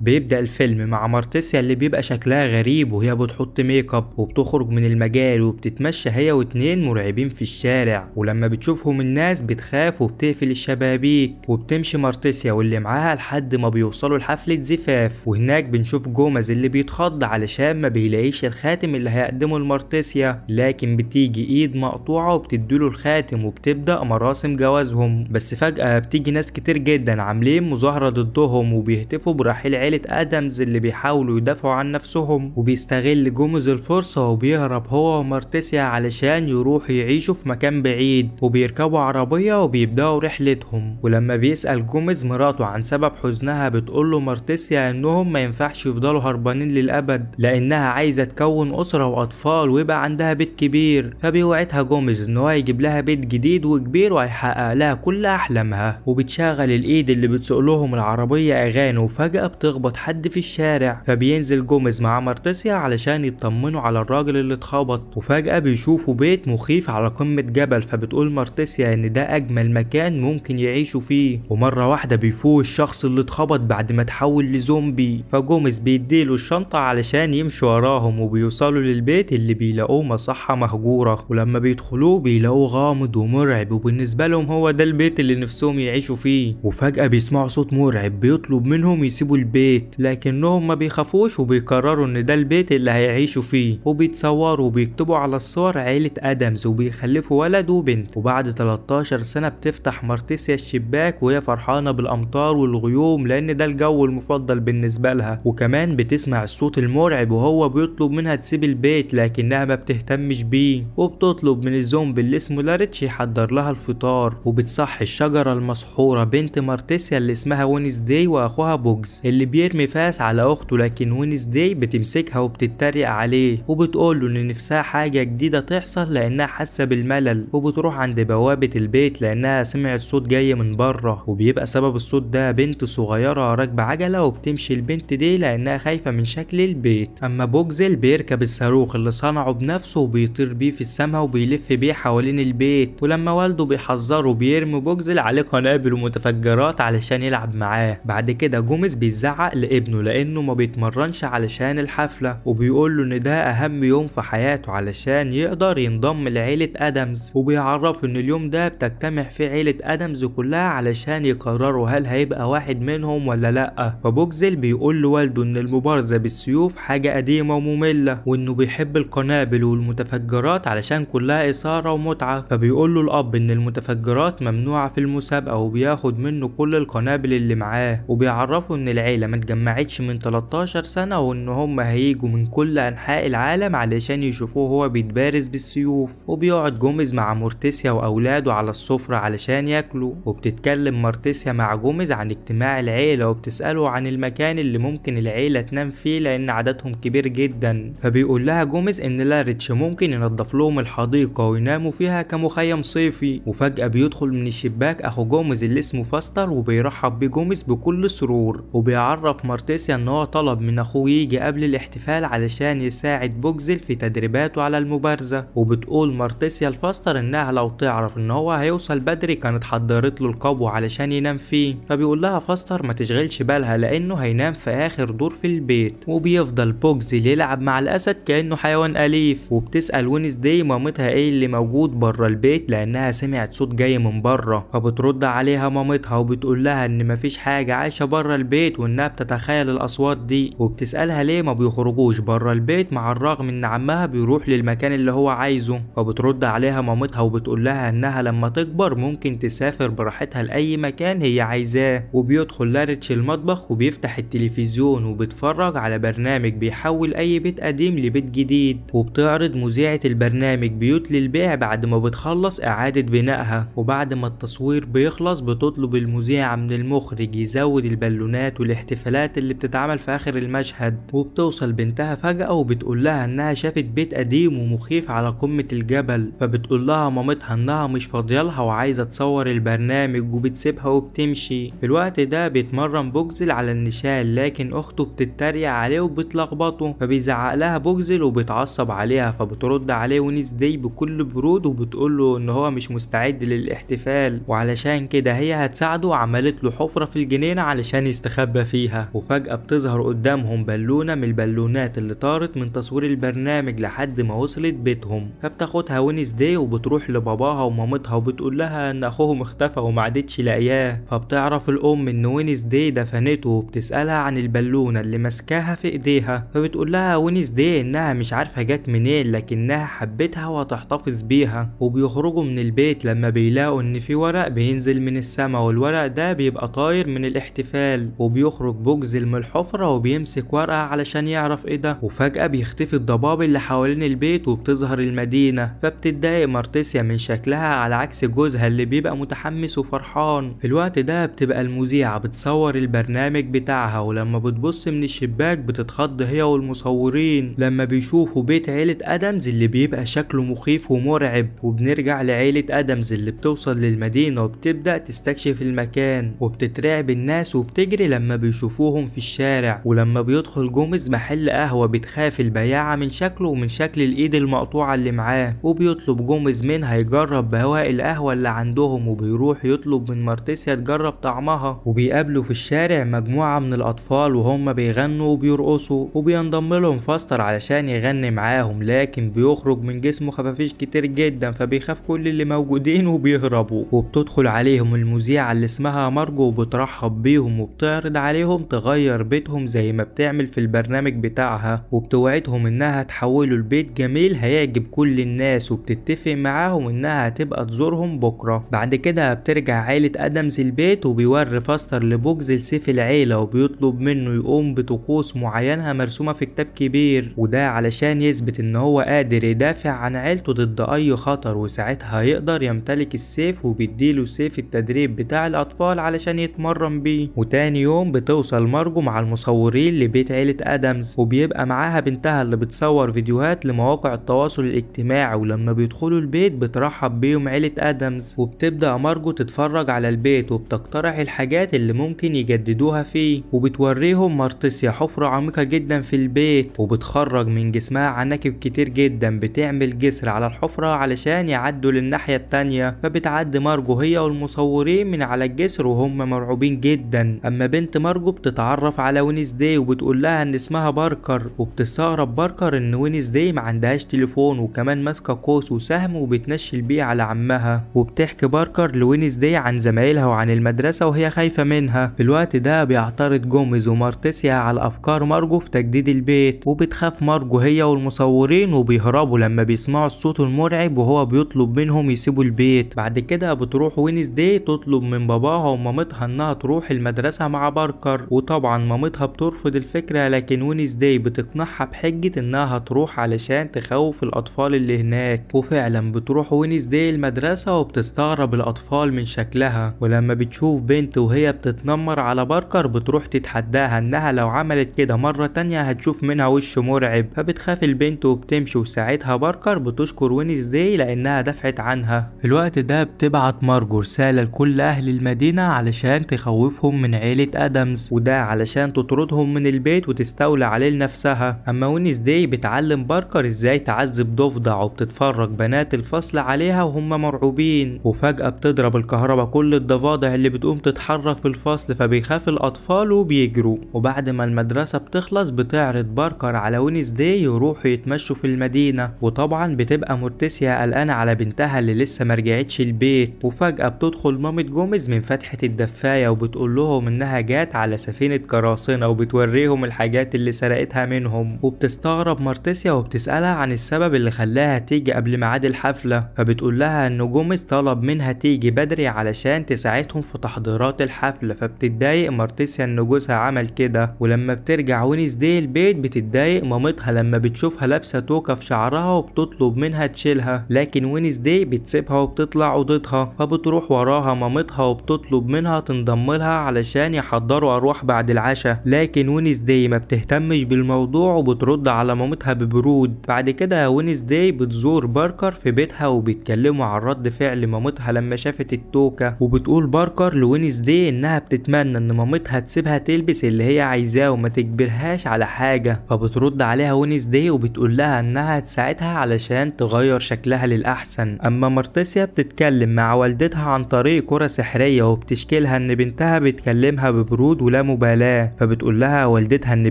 بيبدأ الفيلم مع مارتيسيا اللي بيبقى شكلها غريب وهي بتحط ميك اب وبتخرج من المجال وبتتمشى هي واتنين مرعبين في الشارع ولما بتشوفهم الناس بتخاف وبتقفل الشبابيك وبتمشي مارتيسيا واللي معاها لحد ما بيوصلوا لحفلة زفاف وهناك بنشوف جومز اللي بيتخض علشان ما بيلاقيش الخاتم اللي هيقدمه لمارتيسيا لكن بتيجي ايد مقطوعة وبتديله الخاتم وبتبدأ مراسم جوازهم بس فجأة بتيجي ناس كتير جدا عاملين مظاهرة ضدهم وبيهتفوا برحيل عيلة ادمز اللي بيحاولوا يدافعوا عن نفسهم وبيستغل جوميز الفرصة وبيهرب هو ومارتسيا علشان يروحوا يعيشوا في مكان بعيد وبيركبوا عربية وبيبدأوا رحلتهم ولما بيسأل جوميز مراته عن سبب حزنها بتقول له مارتسيا انهم ما ينفعش يفضلوا هربانين للأبد لأنها عايزة تكون أسرة وأطفال ويبقى عندها بيت كبير فبيوعدها جوميز إن هو هيجيب لها بيت جديد وكبير وهيحقق لها كل أحلامها وبتشغل الإيد اللي بتسوق لهم العربية أغاني وفجأة بتغ يخبط حد في الشارع فبينزل جوميز مع مارتسيا علشان يطمنوا على الراجل اللي اتخبط وفجأة بيشوفوا بيت مخيف على قمة جبل فبتقول مارتسيا ان ده اجمل مكان ممكن يعيشوا فيه ومرة واحدة بيفوق الشخص اللي اتخبط بعد ما اتحول لزومبي فجوميز بيديله الشنطة علشان يمشي وراهم وبيوصلوا للبيت اللي بيلاقوه مصحة مهجورة ولما بيدخلوه بيلاقوه غامض ومرعب وبالنسبة لهم هو ده البيت اللي نفسهم يعيشوا فيه وفجأة بيسمعوا صوت مرعب بيطلب منهم يسيبوا البيت البيت لكنهم ما بيخافوش وبيقرروا ان ده البيت اللي هيعيشوا فيه وبيتصوروا وبيكتبوا على الصور عيلة ادمز وبيخلفوا ولد وبنت وبعد 13 سنة بتفتح مارتيسيا الشباك وهي فرحانة بالامطار والغيوم لان ده الجو المفضل بالنسبة لها وكمان بتسمع الصوت المرعب وهو بيطلب منها تسيب البيت لكنها ما بتهتمش بيه وبتطلب من الزومبي اللي اسمه لاريتش يحضر لها الفطار وبتصحي الشجرة المسحورة بنت مارتيسيا اللي اسمها وينزداي واخوها بوجز اللي بيرمي فاس على أخته لكن داي بتمسكها وبتتريق عليه وبتقوله إن نفسها حاجة جديدة تحصل لأنها حاسة بالملل وبتروح عند بوابة البيت لأنها سمعت صوت جاي من بره وبيبقى سبب الصوت ده بنت صغيرة راكبة عجلة وبتمشي البنت دي لأنها خايفة من شكل البيت أما بوكزل بيركب الصاروخ اللي صنعه بنفسه وبيطير بيه في السماء وبيلف بيه حوالين البيت ولما والده بيحذره بيرمي بوكزل عليه قنابل ومتفجرات علشان يلعب معاه بعد كده جوميز بيزعق حق لابنه لانه ما بيتمرنش علشان الحفلة وبيقول له ان ده اهم يوم في حياته علشان يقدر ينضم لعيلة ادمز وبيعرفه ان اليوم ده بتجتمع فيه عيلة ادمز كلها علشان يقرروا هل هيبقى واحد منهم ولا لا فبوكزل بيقول لوالده ان المبارزة بالسيوف حاجة قديمة ومملة وانه بيحب القنابل والمتفجرات علشان كلها اثارة ومتعة فبيقول له الاب ان المتفجرات ممنوعة في المسابقة وبياخد منه كل القنابل اللي معاه وبيعرفه ان العيلة ما اتجمعتش من 13 سنة وان هم هيجوا من كل انحاء العالم علشان يشوفوه هو بيتبارز بالسيوف وبيقعد جوميز مع مورتيسيا واولاده على السفرة علشان ياكلوا وبتتكلم مارتيسيا مع جوميز عن اجتماع العيلة وبتسأله عن المكان اللي ممكن العيلة تنام فيه لان عددهم كبير جدا فبيقول لها جوميز ان لاريتش ممكن ينظف لهم الحديقة ويناموا فيها كمخيم صيفي وفجأة بيدخل من الشباك اخو جوميز اللي اسمه فاستر وبيرحب بجوميز بكل سرور وبيعرف عرف مارتيسيا ان هو طلب من اخوه يجي قبل الاحتفال علشان يساعد بوكزل في تدريباته على المبارزة وبتقول مارتيسيا الفاستر انها لو تعرف ان هو هيوصل بدري كانت حضرت له القبو علشان ينام فيه فبيقول لها فاستر ما تشغلش بالها لانه هينام في اخر دور في البيت وبيفضل بوكزل يلعب مع الاسد كانه حيوان اليف وبتسال وينس دي مامتها ايه اللي موجود بره البيت لانها سمعت صوت جاي من بره فبترد عليها مامتها وبتقول لها ان مفيش حاجه عايشه بره البيت وانها بتتخيل الأصوات دي وبتسألها ليه ما بيخرجوش بره البيت مع الرغم إن عمها بيروح للمكان اللي هو عايزه فبترد عليها مامتها وبتقول لها إنها لما تكبر ممكن تسافر براحتها لأي مكان هي عايزاه وبيدخل لاريتش المطبخ وبيفتح التلفزيون وبيتفرج على برنامج بيحول أي بيت قديم لبيت جديد وبتعرض مذيعة البرنامج بيوت للبيع بعد ما بتخلص إعادة بنائها وبعد ما التصوير بيخلص بتطلب المذيعة من المخرج يزود البالونات والاحتفالات الحفلات اللي بتتعمل في آخر المشهد وبتوصل بنتها فجأة وبتقول لها إنها شافت بيت قديم ومخيف على قمة الجبل فبتقول لها مامتها إنها مش فاضية لها وعايزة تصور البرنامج وبتسيبها وبتمشي في الوقت ده بيتمرن بوجزل على النشال لكن أخته بتتريق عليه وبتلخبطه فبيزعق لها بوجزل وبيتعصب عليها فبترد عليه ونيس دي بكل برود وبتقول له إن هو مش مستعد للاحتفال وعلشان كده هي هتساعده وعملت له حفرة في الجنينة علشان يستخبى فيها بيها وفجأة بتظهر قدامهم بالونة من البالونات اللي طارت من تصوير البرنامج لحد ما وصلت بيتهم فبتاخدها وينس داي وبتروح لباباها ومامتها وبتقول لها ان اخوهم اختفى وما عادتش لاقياه فبتعرف الام ان وينس داي دفنته وبتسألها عن البالونة اللي ماسكاها في ايديها فبتقول لها وينس داي انها مش عارفة جت منين لكنها حبتها وهتحتفظ بيها وبيخرجوا من البيت لما بيلاقوا ان في ورق بينزل من السما والورق ده بيبقى طاير من الاحتفال وبيخرج من الحفره وبيمسك ورقة علشان يعرف ايه ده وفجأة بيختفي الضباب اللي حوالين البيت وبتظهر المدينة فبتتضايق مارتيسيا من شكلها على عكس جوزها اللي بيبقى متحمس وفرحان في الوقت ده بتبقى المذيعة بتصور البرنامج بتاعها ولما بتبص من الشباك بتتخض هي والمصورين لما بيشوفوا بيت عيلة ادمز اللي بيبقى شكله مخيف ومرعب وبنرجع لعيلة ادمز اللي بتوصل للمدينة وبتبدأ تستكشف المكان وبتترعب الناس وبتجري لما بيشوفوا بيشوفوهم في الشارع ولما بيدخل جوميز محل قهوة بتخاف البياعة من شكله ومن شكل الايد المقطوعة اللي معاه وبيطلب جوميز منها يجرب بهواء القهوة اللي عندهم وبيروح يطلب من مارتيسيا تجرب طعمها وبيقابلوا في الشارع مجموعة من الاطفال وهم بيغنوا وبيرقصوا وبينضم لهم فاستر علشان يغني معاهم لكن بيخرج من جسمه خفافيش كتير جدا فبيخاف كل اللي موجودين وبيهربوا وبتدخل عليهم المذيعة اللي اسمها مارجو وبترحب بيهم وبتعرض عليهم تخليهم تغير بيتهم زي ما بتعمل في البرنامج بتاعها وبتوعدهم انها تحوله لبيت جميل هيعجب كل الناس وبتتفق معاهم انها هتبقى تزورهم بكرة بعد كده بترجع عائلة ادمز البيت وبيوري فاستر لبوجز لسيف العيلة وبيطلب منه يقوم بطقوس معينها مرسومة في كتاب كبير وده علشان يثبت ان هو قادر يدافع عن عيلته ضد اي خطر وساعتها يقدر يمتلك السيف وبيديله سيف التدريب بتاع الاطفال علشان يتمرن بيه وتاني يوم بتوصل بتوصل مارجو مع المصورين لبيت عيلة ادمز وبيبقى معاها بنتها اللي بتصور فيديوهات لمواقع التواصل الاجتماعي ولما بيدخلوا البيت بترحب بيهم عيلة ادمز وبتبدأ مارجو تتفرج على البيت وبتقترح الحاجات اللي ممكن يجددوها فيه وبتوريهم مارتسيا حفرة عميقة جدا في البيت وبتخرج من جسمها عناكب كتير جدا بتعمل جسر على الحفرة علشان يعدوا للناحية التانية فبتعدي مارجو هي والمصورين من على الجسر وهم مرعوبين جدا اما بنت مارجو بتتعرف على وينز داي وبتقول لها ان اسمها باركر وبتستغرب باركر ان وينز داي ما عندهاش تليفون وكمان ماسكه قوس وسهم وبتنشل بيه على عمها وبتحكي باركر لوينز داي عن زمايلها وعن المدرسه وهي خايفه منها في الوقت ده بيعترض جوميز ومارتسيا على افكار مارجو في تجديد البيت وبتخاف مارجو هي والمصورين وبيهربوا لما بيسمعوا الصوت المرعب وهو بيطلب منهم يسيبوا البيت بعد كده بتروح وينز داي تطلب من باباها ومامتها انها تروح المدرسه مع باركر وطبعا مامتها بترفض الفكرة لكن وينزداي بتقنعها بحجة انها تروح علشان تخوف الاطفال اللي هناك وفعلا بتروح وينزداي المدرسة وبتستغرب الاطفال من شكلها ولما بتشوف بنت وهي بتتنمر على باركر بتروح تتحداها انها لو عملت كده مرة تانية هتشوف منها وش مرعب فبتخاف البنت وبتمشي وساعتها باركر بتشكر وينزداي لانها دفعت عنها في الوقت ده بتبعت مارجو رسالة لكل اهل المدينة علشان تخوفهم من عيلة ادمز وده علشان تطردهم من البيت وتستولى عليه لنفسها اما وينس داي بتعلم باركر ازاي تعذب ضفدع وبتتفرج بنات الفصل عليها وهم مرعوبين وفجأة بتضرب الكهرباء كل الضفادع اللي بتقوم تتحرك في الفصل فبيخاف الاطفال وبيجروا وبعد ما المدرسة بتخلص بتعرض باركر على وينس داي يروحوا يتمشوا في المدينة وطبعا بتبقى مرتسيا قلقانة على بنتها اللي لسه مرجعتش البيت وفجأة بتدخل مامة جوميز من فتحة الدفاية وبتقول لهم انها جات على سفينة قراصنة وبتوريهم الحاجات اللي سرقتها منهم وبتستغرب مارتيسيا وبتسألها عن السبب اللي خلاها تيجي قبل ميعاد الحفلة فبتقول لها ان جوميز طلب منها تيجي بدري علشان تساعدهم في تحضيرات الحفلة فبتتضايق مارتيسيا ان جوزها عمل كده ولما بترجع وينس دي البيت بتتضايق مامتها لما بتشوفها لابسة توكة في شعرها وبتطلب منها تشيلها لكن وينس دي بتسيبها وبتطلع اوضتها فبتروح وراها مامتها وبتطلب منها تنضم لها علشان يحضروا الأرواح بعد العشاء لكن وينزداي ما بتهتمش بالموضوع وبترد على مامتها ببرود بعد كده وينزداي بتزور باركر في بيتها وبيتكلموا عن رد فعل مامتها لما شافت التوكة وبتقول باركر داي إنها بتتمنى إن مامتها تسيبها تلبس اللي هي عايزاه وما تجبرهاش على حاجة فبترد عليها وينزداي وبتقول لها إنها تساعدها علشان تغير شكلها للأحسن أما مارتسيا بتتكلم مع والدتها عن طريق كرة سحرية وبتشكلها إن بنتها بتكلمها ببرود ولا مبالاة فبتقول لها والدتها ان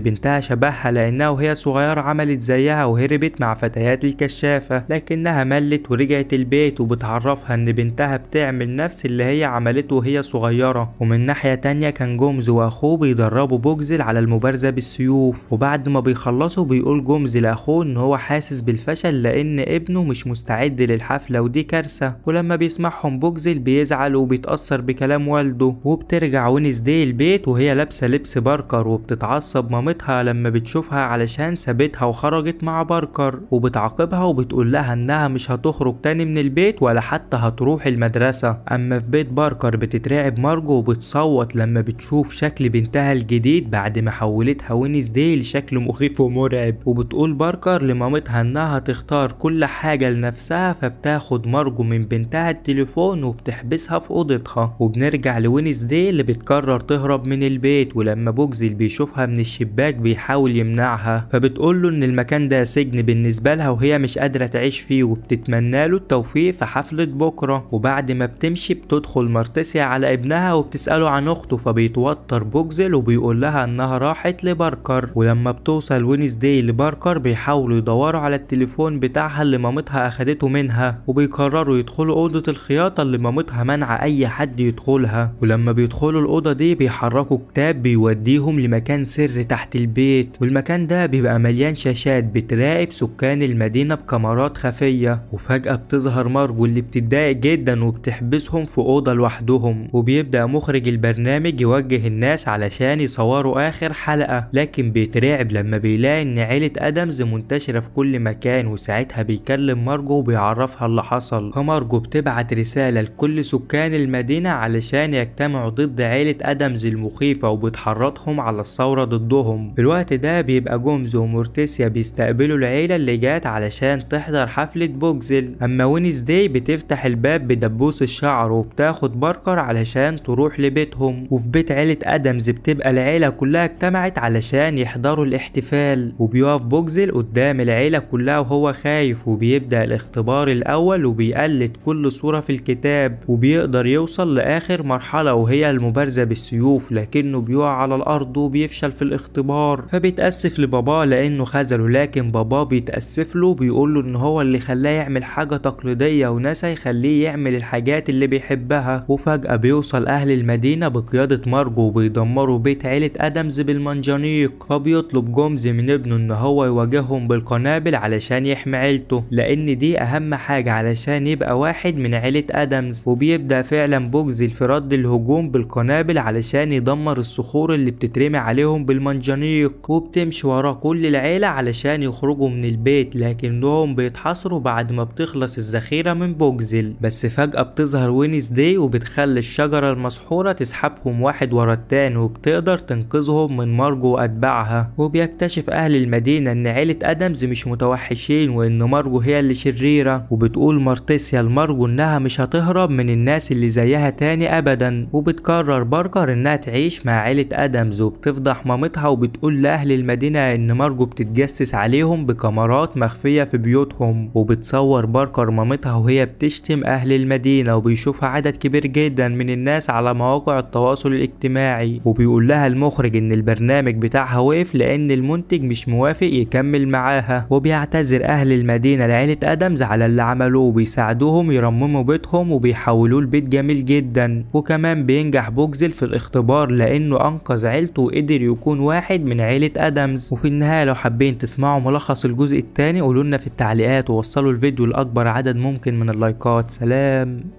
بنتها شبهها لانها وهي صغيرة عملت زيها وهربت مع فتيات الكشافة لكنها ملت ورجعت البيت وبتعرفها ان بنتها بتعمل نفس اللي هي عملته وهي صغيرة ومن ناحية تانية كان جمز واخوه بيدربوا بوجزل على المبارزة بالسيوف وبعد ما بيخلصوا بيقول جمز لاخوه ان هو حاسس بالفشل لان ابنه مش مستعد للحفلة ودي كارثة ولما بيسمعهم بوجزل بيزعل وبيتأثر بكلام والده وبترجع ونس دي البيت وهي لابسة لبس باركر وبتتعصب مامتها لما بتشوفها علشان سابتها وخرجت مع باركر وبتعاقبها وبتقول لها انها مش هتخرج تاني من البيت ولا حتى هتروح المدرسة اما في بيت باركر بتترعب مارجو وبتصوت لما بتشوف شكل بنتها الجديد بعد ما حولتها وينز دي لشكل مخيف ومرعب وبتقول باركر لمامتها انها تختار كل حاجة لنفسها فبتاخد مارجو من بنتها التليفون وبتحبسها في اوضتها وبنرجع لوينز دي اللي بتكرر تهرب من البيت البيت ولما بوكزل بيشوفها من الشباك بيحاول يمنعها فبتقول له ان المكان ده سجن بالنسبة لها وهي مش قادرة تعيش فيه وبتتمنى له التوفيق في حفلة بكرة وبعد ما بتمشي بتدخل مرتسيا على ابنها وبتسأله عن اخته فبيتوتر بوجزل وبيقول لها انها راحت لباركر ولما بتوصل وينزداي لباركر بيحاولوا يدوروا على التليفون بتاعها اللي مامتها اخدته منها وبيقرروا يدخلوا اوضة الخياطة اللي مامتها منع اي حد يدخلها ولما بيدخلوا الاوضة دي بيحركوا الكتاب بيوديهم لمكان سر تحت البيت والمكان ده بيبقى مليان شاشات بتراقب سكان المدينة بكاميرات خفية وفجأة بتظهر مارجو اللي بتتضايق جدا وبتحبسهم في أوضة لوحدهم وبيبدأ مخرج البرنامج يوجه الناس علشان يصوروا آخر حلقة لكن بيترعب لما بيلاقي إن عيلة أدمز منتشرة في كل مكان وساعتها بيكلم مارجو وبيعرفها اللي حصل فمارجو بتبعت رسالة لكل سكان المدينة علشان يجتمعوا ضد عيلة أدمز المخيفة وبتحرضهم على الثورة ضدهم في الوقت ده بيبقى جومز ومورتيسيا بيستقبلوا العيلة اللي جات علشان تحضر حفلة بوكزل أما وينز داي بتفتح الباب بدبوس الشعر وبتاخد باركر علشان تروح لبيتهم وفي بيت عيلة أدمز بتبقى العيلة كلها اجتمعت علشان يحضروا الاحتفال وبيقف بوكزل قدام العيلة كلها وهو خايف وبيبدأ الاختبار الأول وبيقلد كل صورة في الكتاب وبيقدر يوصل لآخر مرحلة وهي المبارزة بالسيوف لكنه لأنه بيقع على الأرض وبيفشل في الاختبار فبيتأسف لباباه لأنه خذله لكن باباه بيتأسف له بيقول له إن هو اللي خلاه يعمل حاجة تقليدية ونسى يخليه يعمل الحاجات اللي بيحبها وفجأة بيوصل أهل المدينة بقيادة مارجو وبيدمروا بيت عيلة أدمز بالمنجنيق فبيطلب جومز من ابنه إن هو يواجههم بالقنابل علشان يحمي عيلته لأن دي أهم حاجة علشان يبقى واحد من عيلة أدمز وبيبدأ فعلا بوجز في رد الهجوم بالقنابل علشان يدمر بينهار الصخور اللي بتترمي عليهم بالمنجنيق وبتمشي وراه كل العيلة علشان يخرجوا من البيت لكنهم بيتحاصروا بعد ما بتخلص الذخيرة من بوجزل بس فجأة بتظهر وينز دي وبتخلي الشجرة المسحورة تسحبهم واحد ورا التاني وبتقدر تنقذهم من مارجو وأتباعها وبيكتشف أهل المدينة إن عيلة أدمز مش متوحشين وإن مارجو هي اللي شريرة وبتقول مارتيسيا لمارجو إنها مش هتهرب من الناس اللي زيها تاني أبدا وبتقرر باركر إنها تعيش اسمها مع عيلة ادمز وبتفضح مامتها وبتقول لأهل المدينة ان مارجو بتتجسس عليهم بكاميرات مخفية في بيوتهم وبتصور باركر مامتها وهي بتشتم اهل المدينة وبيشوفها عدد كبير جدا من الناس على مواقع التواصل الاجتماعي وبيقول لها المخرج ان البرنامج بتاعها وقف لان المنتج مش موافق يكمل معاها وبيعتذر اهل المدينة لعيلة ادمز على اللي عملوه وبيساعدوهم يرمموا بيتهم وبيحولوه لبيت جميل جدا وكمان بينجح بوكزل في الاختبار لان لأنه أنقذ عيلته وقدر يكون واحد من عيلة أدمز وفي النهاية لو حابين تسمعوا ملخص الجزء الثاني قولولنا في التعليقات ووصلوا الفيديو لأكبر عدد ممكن من اللايكات سلام